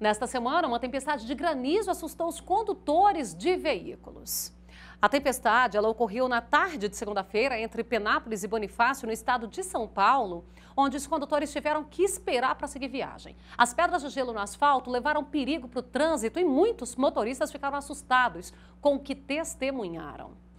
Nesta semana, uma tempestade de granizo assustou os condutores de veículos. A tempestade ela ocorreu na tarde de segunda-feira entre Penápolis e Bonifácio, no estado de São Paulo, onde os condutores tiveram que esperar para seguir viagem. As pedras de gelo no asfalto levaram perigo para o trânsito e muitos motoristas ficaram assustados com o que testemunharam.